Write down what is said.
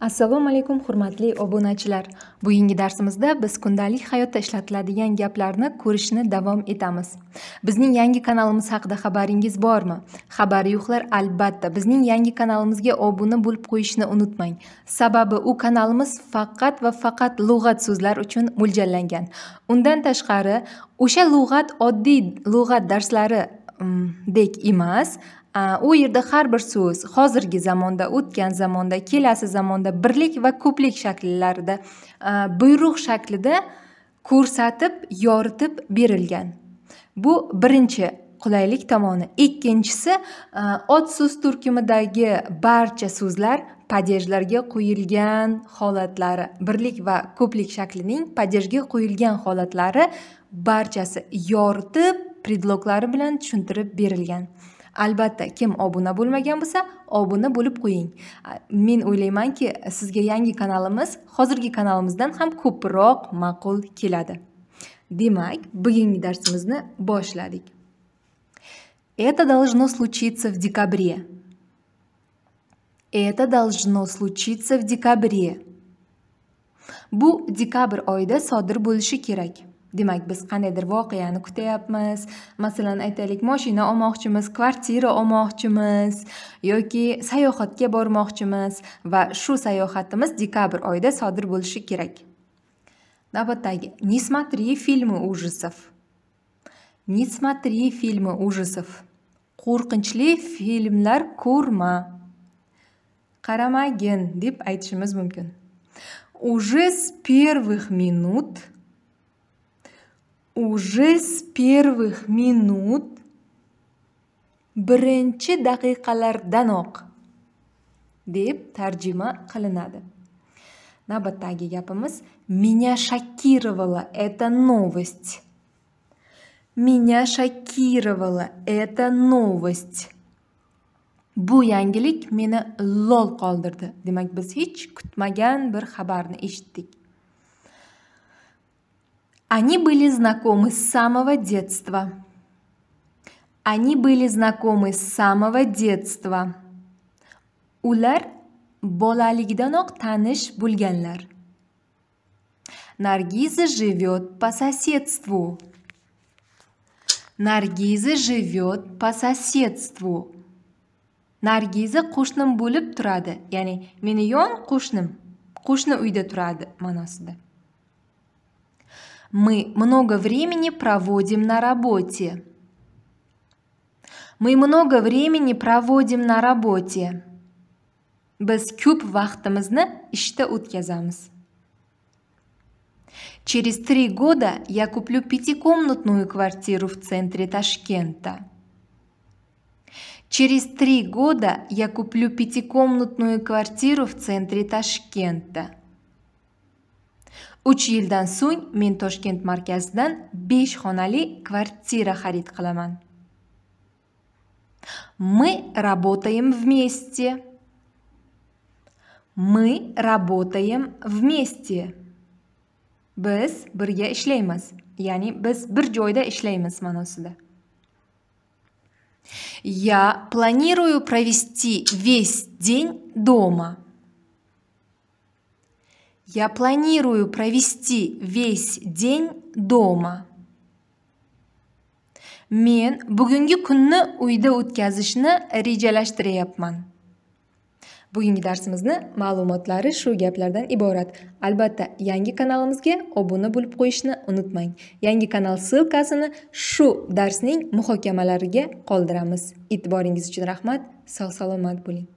assalomu alaykum hurmatli obunachilar bugungi darsimizda biz kundalik hayotda ishlatiladigan gaplarni ko'rishni davom etamiz bizning yangi kanalimiz haqida xabaringiz bormi xabari yo'qlar albatta bizning yangi kanalimizga obuna bo'lib qo'yishni unutmang sababi u kanalimiz faqat va faqat lug'at so'zlar uchun mo'ljallangan undan tashqari o'sha lug'at oddiy lug'at darslari dek emas u yerda har bir so'z hozirgi zamonda o'tgan zamonda kelasi zamonda birlik va ko'plik shakllarida buyruq shaklida ko'rsatib yoritib berilgan bu birinchi qulaylik tomoni ikkinchisi e, ot so'z turkumidagi barcha so'zlar padejlarga qo'yilgan holatlari birlik va ko'plik shaklining padejga qo'yilgan holatlari barchasi yoritib predloglari bilan tushuntirib berilgan albatta kim obuna bo'lmagan bo'lsa obuna bo'lib qo'ying men o'ylaymanki sizga yangi kanalimiz hozirgi kanalimizdan ham ko'proq ma'qul keladi demak bugungi darsimizni boshladik Это должно случиться в декабре. Это должно случиться в декабре. Бу декабр oyida sodir bo'lishi kerak. Demak, biz qandaydir voqeani kutyapmiz. Masalan, aytaylik, mashina olmoqchimiz, kvartira olmoqchimiz yoki sayohatga bormoqchimiz va shu sayohatimiz dekabr oyida sodir bo'lishi kerak. Navbatdagi Не смотри фильмы ужасов. Не смотри фильмы ужасов. qo'rqinchli filmlar ko'rma qaramagin deb aytishimiz mumkin уже с первых минут уже с первых минут birinchi daqiqalardanoq deb tarjima qilinadi navbatdagi gapimiz меня шокировала эта новость Меня шокировала эта новость. bu yangilik meni lol qoldirdi demak biz hech kutmagan bir xabarni eshitdik они были знакомы с самого детства они были знакомы с самого детства ular bolaligidanoq tanish bo'lganlar nargiza живет по соседству наргиза живет по соседству nargiza qo'shnim bo'lib turadi ya'ni meni yon qo'shnim qo'shni uyda turadi ma'nosida мы много времени проводим на работе мы много времени проводим на работе biz ko'p vaqtimizni ishda o'tkazamiz Через три года я куплю пятикомнатную квартиру в центре Ташкента. Через три года я куплю пятикомнатную квартиру в центре Ташкента. uch yildan so'ng men toshkent markazidan besh xonali kvartira xarid qilaman мы работаем вместе мы работаем вместе biz birga ishlaymiz ya'ni biz bir joyda ishlaymiz ma'nosida я планирую провести весь день дома я планирую провести весь день дома men bugungi kunni uyda o'tkazishni rejalashtiryapman bugungi darsimizni ma'lumotlari shu gaplardan iborat albatta yangi kanalimizga obuna bo'lib qo'yishni unutmang yangi kanal ssilkasini shu darsning muhokamalariga qoldiramiz e'tiboringiz uchun rahmat sog' salomat bo'ling